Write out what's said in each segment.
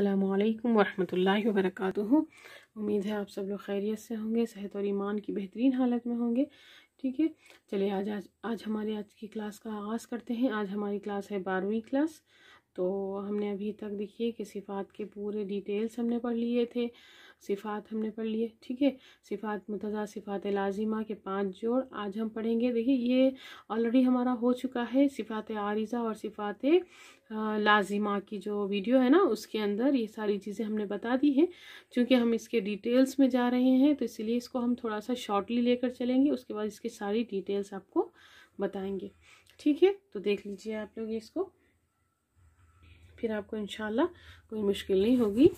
अल्लाम वरम वर्क उम्मीद है आप सब लोग खैरियत से होंगे सेहत और ईमान की बेहतरीन हालत में होंगे ठीक है चलिए आज आज आज हमारे आज की क्लास का आगाज़ करते हैं आज हमारी क्लास है बारहवीं क्लास तो हमने अभी तक देखिए कि सिफ़ात के पूरे डिटेल्स हमने पढ़ लिए थे सिफ़ात हमने पढ़ लिए ठीक है सिफ़ात मुतज़ा सिफ़ात लाजिमा के पांच जोड़ आज हम पढ़ेंगे देखिए ये ऑलरेडी हमारा हो चुका है सिफ़ात आरिज़ा और सिफ़ात लाजिमा की जो वीडियो है ना उसके अंदर ये सारी चीज़ें हमने बता दी हैं क्योंकि हम इसके डिटेल्स में जा रहे हैं तो इसलिए इसको हम थोड़ा सा शॉर्टली लेकर चलेंगे उसके बाद इसकी सारी डिटेल्स आपको बताएँगे ठीक है तो देख लीजिए आप लोग इसको फिर आपको इन कोई मुश्किल नहीं होगी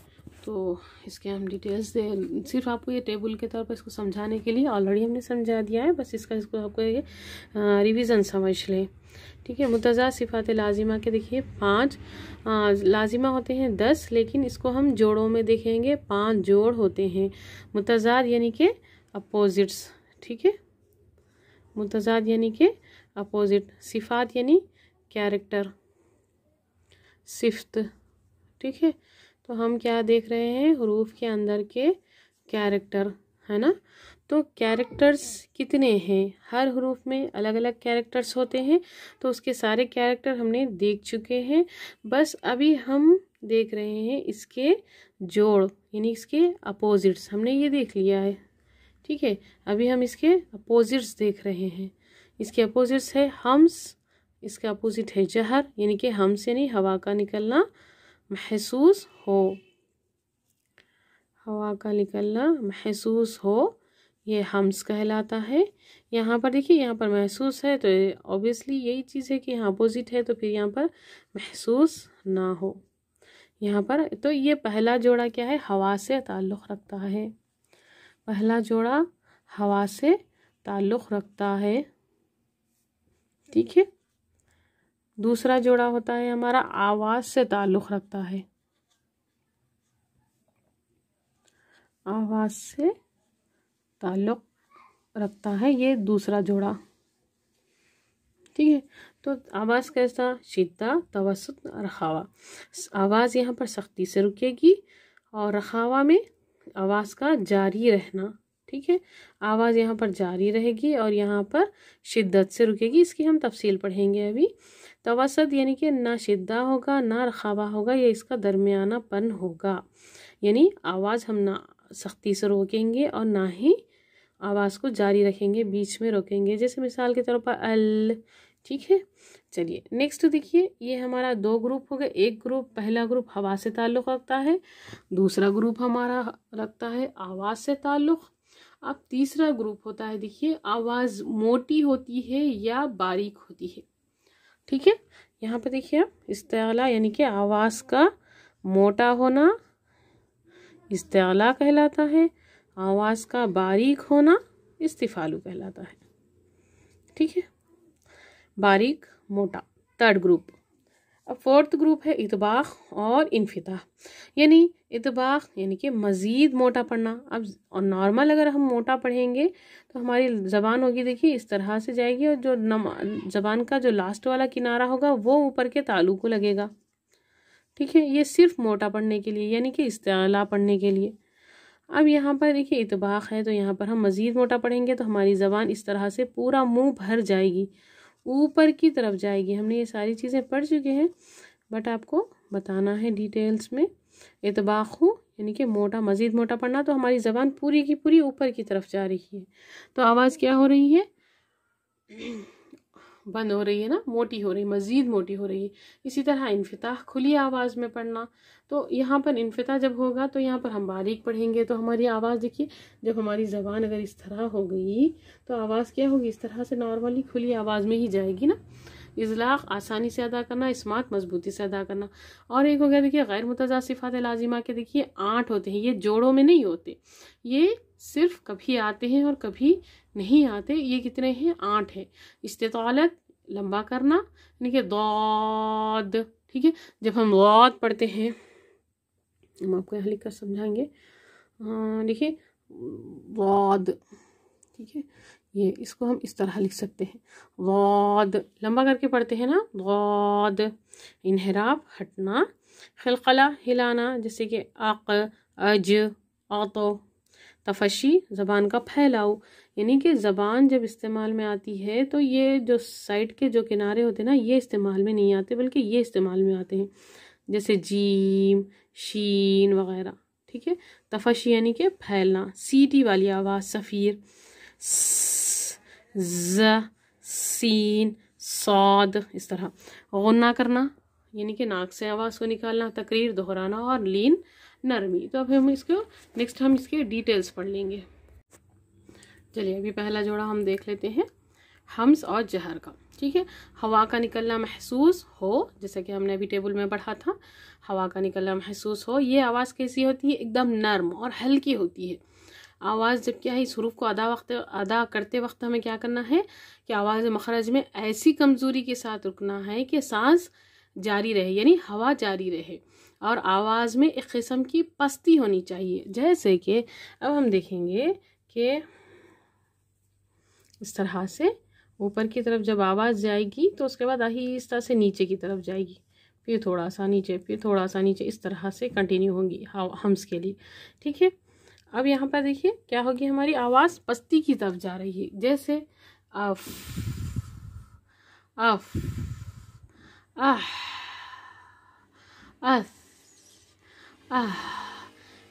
तो इसके हम डिटेल्स दे सिर्फ आपको ये टेबल के तौर पर इसको समझाने के लिए ऑलरेडी हमने समझा दिया है बस इसका इसको आपको ये रिवीजन समझ लें ठीक है मुतज़ा सिफ़ात लाजिमा के देखिए पांच लाजिमा होते हैं दस लेकिन इसको हम जोड़ों में देखेंगे पांच जोड़ होते हैं मुतज़ाद यानी कि अपोज़िट्स ठीक है मुतज़ाद यानी कि अपोज़िट सिफ़ात यानी कैरेक्टर सिफ्त ठीक है तो हम क्या देख रहे हैं हरूफ के अंदर के कैरेक्टर है ना तो कैरेक्टर्स कितने हैं हर हरूफ में अलग अलग कैरेक्टर्स होते हैं तो उसके सारे कैरेक्टर हमने देख चुके हैं बस अभी हम देख रहे हैं इसके जोड़ यानी इसके अपोजिट्स हमने ये देख लिया है ठीक है अभी हम इसके अपोजिट्स देख रहे हैं इसके अपोजिट्स है हम्स इसका अपोजिट है जहर यानी कि हम्स यानी हवा का निकलना महसूस हो हवा का निकलना महसूस हो ये हम्स कहलाता है यहाँ पर देखिए यहाँ पर महसूस है तो ऑब्वियसली यही चीज़ है कि यहाँ अपोजिट है तो फिर यहाँ पर महसूस ना हो यहाँ पर तो ये पहला जोड़ा क्या है हवा से ताल्लुक़ रखता है पहला जोड़ा हवा से ताल्लुक़ रखता है ठीक है दूसरा जोड़ा होता है हमारा आवाज से ताल्लुक रखता है आवाज से ताल्लुक रखता है ये दूसरा जोड़ा ठीक है तो आवाज़ कैसा शिद्दा तवसत रखावा आवाज़ यहाँ पर सख्ती से रुकेगी और रखावा में आवाज़ का जारी रहना ठीक है आवाज़ यहाँ पर जारी रहेगी और यहाँ पर शिद्दत से रुकेगी इसकी हम तफसील पढ़ेंगे अभी तवसत यानी कि ना शिद्दा होगा ना रखावा होगा या इसका दरमियानापन होगा यानी आवाज़ हम ना सख्ती से रोकेंगे और ना ही आवाज़ को जारी रखेंगे बीच में रोकेंगे जैसे मिसाल के तौर पर अल ठीक है चलिए नेक्स्ट देखिए ये हमारा दो ग्रुप हो गए एक ग्रुप पहला ग्रुप हवा से ताल्लुक़ रखता है दूसरा ग्रुप हमारा रखता है आवाज़ से ताल्लुक़ अब तीसरा ग्रुप होता है देखिए आवाज़ मोटी होती है या बारीक होती है ठीक है यहाँ पे देखिए आप इस्तेला यानी कि आवाज़ का मोटा होना इस्तेला कहलाता है आवाज़ का बारीक होना इस्तीफ़ालू कहलाता है ठीक है बारीक मोटा थर्ड ग्रुप अब फोर्थ ग्रुप है इतबाख और इनफिता यानी इतबाक यानी कि मज़ीद मोटा पढ़ना अब और नॉर्मल अगर हम मोटा पढ़ेंगे तो हमारी ज़बान होगी देखिए इस तरह से जाएगी और जो नम ज़बान का जो लास्ट वाला किनारा होगा वो ऊपर के तालू को लगेगा ठीक है ये सिर्फ मोटा पढ़ने के लिए यानी कि इस्तेला पढ़ने के लिए अब यहाँ पर देखिए इतबाक है तो यहाँ पर हम मज़ीद मोटा पढ़ेंगे तो हमारी ज़बान इस तरह से पूरा मुँह भर जाएगी ऊपर की तरफ जाएगी हमने ये सारी चीज़ें पढ़ चुके हैं बट आपको बताना है डिटेल्स में इतबाखू यानी कि मोटा मज़ीद मोटा पड़ना तो हमारी ज़बान पूरी की पूरी ऊपर की तरफ जा रही है तो आवाज़ क्या हो रही है बंद हो रही है ना मोटी हो रही मज़ीद मोटी हो रही है इसी तरह इनफिताह खुली आवाज़ में पढ़ना तो यहाँ पर इनफिता जब होगा तो यहाँ पर हम बारीक पढ़ेंगे तो हमारी आवाज़ देखिए जब हमारी ज़बान अगर इस तरह हो गई तो आवाज़ क्या होगी इस तरह से नॉर्मली खुली आवाज़ में ही जाएगी ना इजलाक आसानी से अदा करना इसमात मजबूती से अदा करना और एक हो गया देखिए गैर मुतजा सिफ़ात लाजिमा के देखिए आठ होते हैं ये जोड़ों में नहीं होते ये सिर्फ कभी आते हैं और कभी नहीं आते ये कितने हैं आठ हैं इस्तालत लंबा करना यानी कि दौद ठीक है जब हम गौद पढ़ते हैं हम आपको यहाँ लिख कर समझाएंगे हाँ, देखिए गौद ठीक है ये इसको हम इस तरह लिख सकते हैं गौद लंबा करके पढ़ते हैं ना गौद इनहराब हटना खिलकला हिलाना जैसे कि आक अज आतो तफशी ज़बान का फैलाओ यानी कि ज़बान जब इस्तेमाल में आती है तो ये जो साइड के जो किनारे होते हैं ना ये इस्तेमाल में नहीं आते बल्कि ये इस्तेमाल में आते हैं जैसे जीम शीन वगैरह ठीक है तफशी यानी कि फैलना सीटी वाली आवाज़ सफ़ीर ज सीन सौद इस तरह गुन्ना करना यानी कि नाक से आवाज़ को निकालना तकरीर दोहराना और लीन नरमी तो अब हम इसको नेक्स्ट हम इसके डिटेल्स पढ़ लेंगे चलिए अभी पहला जोड़ा हम देख लेते हैं हम्स और जहर का ठीक है हवा का निकलना महसूस हो जैसा कि हमने अभी टेबल में पढ़ा था हवा का निकलना महसूस हो ये आवाज़ कैसी होती है एकदम नर्म और हल्की होती है आवाज़ जब क्या है इस हरूफ को अदा वक्त अदा करते वक्त हमें क्या करना है कि आवाज़ मखरज में ऐसी कमज़ोरी के साथ रुकना है कि सांस जारी रहे यानी हवा जारी रहे और आवाज़ में एक किस्म की पस्ती होनी चाहिए जैसे कि अब हम देखेंगे कि इस तरह से ऊपर की तरफ जब आवाज़ जाएगी तो उसके बाद आहिस्ता से नीचे की तरफ जाएगी फिर थोड़ा सा नीचे फिर थोड़ा सा नीचे इस तरह से कंटिन्यू होंगी हम्स के लिए ठीक है अब यहाँ पर देखिए क्या होगी हमारी आवाज़ पस्ती की तरफ जा रही है जैसे अफ अफ आह अस आह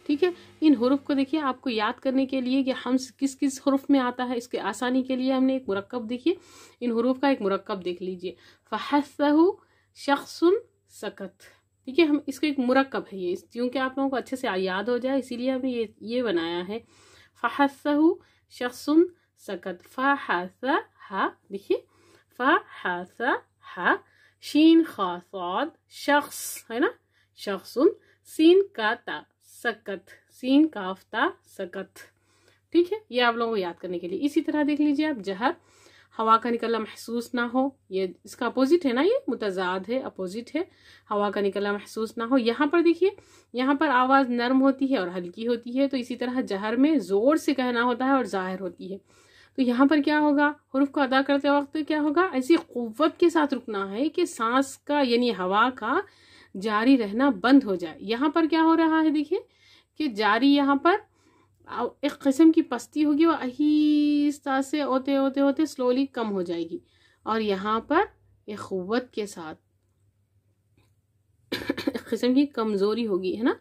ठीक है इन हरूफ को देखिए आपको याद करने के लिए कि हम किस किस हरूफ में आता है इसके आसानी के लिए हमने एक मुरक्कब देखिए इन हरूफ का एक मुरक्कब देख लीजिए फहसू शख्सन सकत ठीक है हम इसको एक मुरक्कब है ये क्योंकि आप लोगों को अच्छे से याद हो जाए इसीलिए हमें ये ये बनाया है फ़ाहसहु शख्सुन सकत फ़ाहसा हा देखिए फ़ाहसा हा शीन खासाद शख्स है ना शख्सुन सीन का ता सकत सीन काफ्ता सकत ठीक है ये आप लोगों को याद करने के लिए इसी तरह देख लीजिए आप जहर हवा का निकलना महसूस ना हो ये इसका अपोजिट है ना ये मुतजाद है अपोजिट है हवा का निकलना महसूस ना हो यहाँ पर देखिए यहाँ पर आवाज़ नर्म होती है और हल्की होती है तो इसी तरह जहर में ज़ोर से कहना होता है और ज़ाहिर होती है तो यहाँ पर क्या होगा हरूफ को अदा करते वक्त क्या होगा ऐसी क़वत के साथ रुकना है कि सांस का यानी हवा का जारी रहना बंद हो जाए यहाँ पर क्या हो रहा है देखिए कि जारी यहाँ पर एक किस्म की पस्ती होगी वो आहिस्ता से होते होते होते स्लोली कम हो जाएगी और यहाँ पर एक क़वत के साथ एक किस्म की कमज़ोरी होगी है ना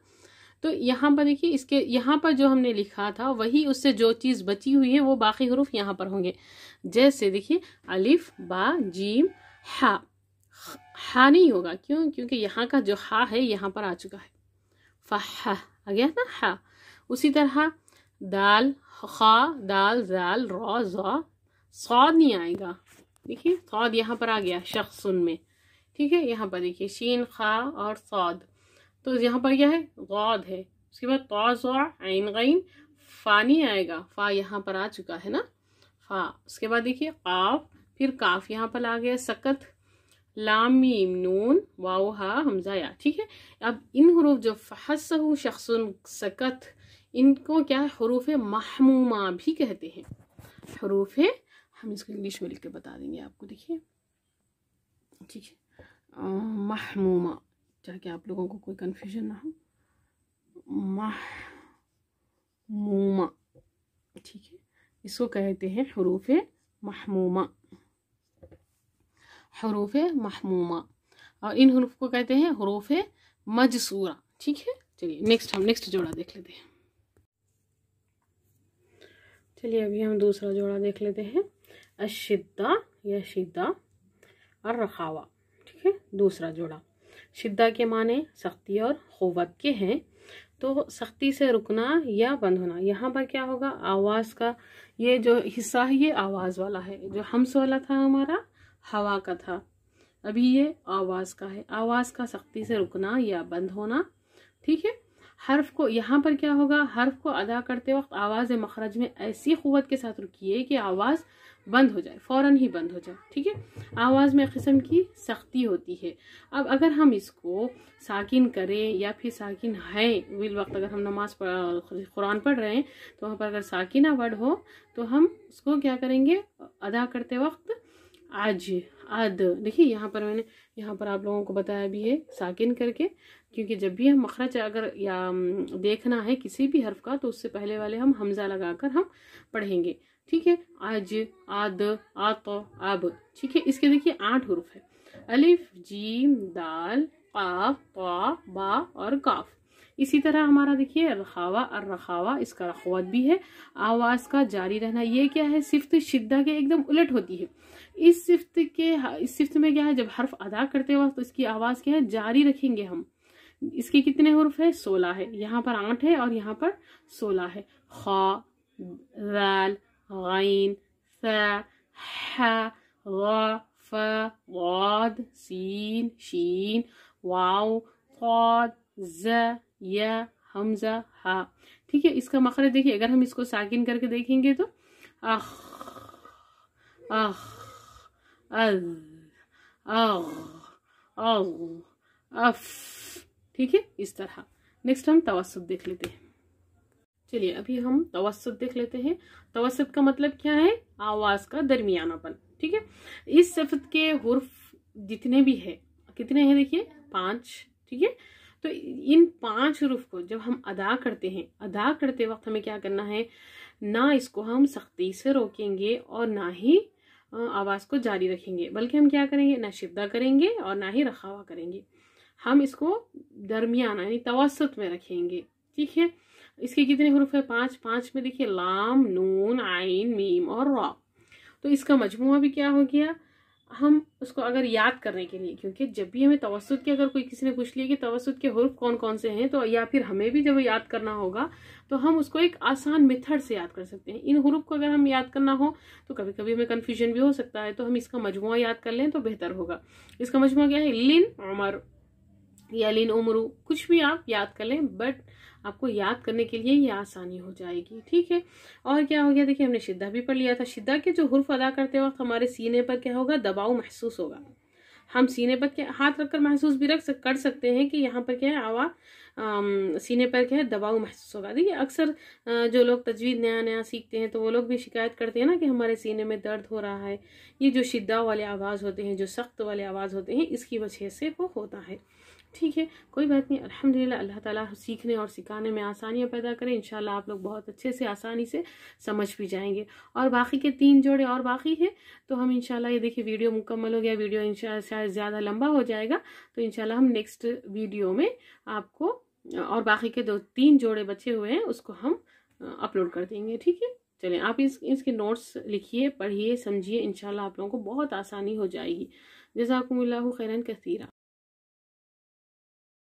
तो यहाँ पर देखिए इसके यहाँ पर जो हमने लिखा था वही उससे जो चीज़ बची हुई है वो बाकी हरूफ यहाँ पर होंगे जैसे देखिए अलिफ बा जीम हा हा नहीं होगा क्यों क्योंकि यहाँ का जो हा है यहाँ पर आ चुका है फ आ गया ना हा उसी तरह दाल खा दाल जाल रॉ जौ सौद नहीं आएगा देखिए सौद यहाँ पर आ गया शख्सुन में ठीक है यहाँ पर देखिए शीन खा और सौद तो यहाँ पर क्या है गौद है उसके बाद तोज़ आइन गईन फ़ा नहीं आएगा फ़ा यहाँ पर आ चुका है ना फ़ा उसके बाद देखिए काफ फिर काफ यहाँ पर आ गया सकत लामीम नून वाओ हा हमजाया ठीक है अब इन हरूफ जो फहसहू शख्सन सकत इनको क्या है हरूफ महमूमा भी कहते हैं हरूफ हम इसको इंग्लिश में लिख के बता देंगे आपको देखिए ठीक है महमूमा ताकि आप लोगों को कोई कन्फ्यूजन ना हो महमूमा ठीक है इसको कहते हैं हरूफ महमूमा हरूफ महमूमा और इन हरूफ को कहते हैं हरूफ मजसूरा ठीक है चलिए नेक्स्ट हम नेक्स्ट जोड़ा देख लेते हैं चलिए अभी हम दूसरा जोड़ा देख लेते हैं अशिद्दा या शिद्दा और रखावा ठीक है दूसरा जोड़ा शिद्दा के माने सख्ती और क़वत के हैं तो सख्ती से रुकना या बंद होना यहाँ पर क्या होगा आवाज़ का ये जो हिस्सा है ये आवाज़ वाला है जो हमस वाला था हमारा हवा का था अभी ये आवाज़ का है आवाज़ का सख्ती से रुकना या बंद होना ठीक है हर्फ को यहाँ पर क्या होगा हर्फ को अदा करते वक्त आवाज़ मखरज में ऐसी क़वत के साथ रुकी कि आवाज़ बंद हो जाए फ़ौर ही बंद हो जाए ठीक है आवाज़ में किस्म की सख्ती होती है अब अगर हम इसको साकिन करें या फिर साकिन है विल वक्त अगर हम नमाज पढ़ कुरान पढ़ रहे हैं तो वहाँ पर अगर साकिना वर्ड हो तो हम उसको क्या करेंगे अदा करते वक्त आज आद देखिए यहाँ पर मैंने यहाँ पर आप लोगों को बताया भी है साकिन करके क्योंकि जब भी हम मखरज अगर या देखना है किसी भी हर्फ का तो उससे पहले वाले हम हमज़ा लगाकर हम पढ़ेंगे ठीक है आज आद आत अब ठीक है इसके देखिए आठ हरूफ है अलिफ जीम दाल काफ का बा और काफ इसी तरह हमारा देखिए रखावा और रखावा इसका रखवत भी है आवाज़ का जारी रहना ये क्या है सिफ्त शिद्दा के एकदम उलट होती है इस सिफ्त के इस सिफ्त में क्या है जब हर्फ अदा करते वक्त तो इसकी आवाज़ क्या है जारी रखेंगे हम इसके कितने हर्फ है सोलह है यहाँ पर आठ है और यहाँ पर सोलह है खाल दाल गैन सीन शीन वाओ फ़ौद ज हमजा हा ठीक है इसका मखरज देखिए अगर हम इसको साकिन करके देखेंगे तो आह आह अफ ठीक है इस तरह नेक्स्ट हम तवसुद देख लेते हैं चलिए अभी हम तवसुद देख लेते हैं तवसुद का मतलब क्या है आवाज का दरमियानापन ठीक है इस सिफत के हर्फ जितने भी है कितने हैं देखिए पांच ठीक है तो इन पांच रुफ को जब हम अदा करते हैं अदा करते वक्त हमें क्या करना है ना इसको हम सख्ती से रोकेंगे और ना ही आवाज़ को जारी रखेंगे बल्कि हम क्या करेंगे ना शिद्दा करेंगे और ना ही रखावा करेंगे हम इसको दरमियाना यानी तवसत में रखेंगे ठीक है इसके कितने हरूफ है पाँच पाँच में देखिए लाम नून आइन मीम और रॉ तो इसका मजमू भी क्या हो गया हम उसको अगर याद करने के लिए क्योंकि जब भी हमें तवसुद के अगर कोई किसी ने पूछ लिया कि तवसुद के हर्फ कौन कौन से हैं तो या फिर हमें भी जब याद करना होगा तो हम उसको एक आसान मेथड से याद कर सकते हैं इन हरूफ को अगर हम याद करना हो तो कभी कभी हमें कन्फ्यूजन भी हो सकता है तो हम इसका मजमु याद कर लें तो बेहतर होगा इसका मजमु क्या है लिन उमर यालिन उमरू कुछ भी आप याद कर लें बट आपको याद करने के लिए ये आसानी हो जाएगी ठीक है और क्या हो गया देखिए हमने शिद्दा भी पढ़ लिया था शिद्दा के जो हर्फ अदा करते वक्त हमारे सीने पर क्या होगा दबाव महसूस होगा हम सीने पर क्या हाथ रखकर महसूस भी रख कर सकते हैं कि यहाँ पर क्या है आवा सीने पर क्या है दबाव महसूस होगा देखिए अक्सर जो लोग तजवीज़ नया नया सीखते हैं तो वो लोग भी शिकायत करते हैं ना कि हमारे सीने में दर्द हो रहा है ये जो शिद्दा वाले आवाज़ होते हैं जो सख्त वाले आवाज़ होते हैं इसकी वजह से वो होता है ठीक है कोई बात नहीं अल्हम्दुलिल्लाह अल्लाह ताला सीखने और सिखाने में आसानियाँ पैदा करें इन आप लोग बहुत अच्छे से आसानी से समझ भी जाएंगे और बाकी के तीन जोड़े और बाकी हैं तो हम इनशाला ये देखिए वीडियो मुकम्मल हो गया वीडियो इन शायद ज़्यादा लंबा हो जाएगा तो इन हम नेक्स्ट वीडियो में आपको और बाकी के दो तीन जोड़े बचे हुए हैं उसको हम अपलोड कर देंगे ठीक है चलिए आप इस इसके नोट्स लिखिए पढ़िए समझिए इंशाल्लाह आप लोगों को बहुत आसानी हो जाएगी जैसा खैरन कसीरा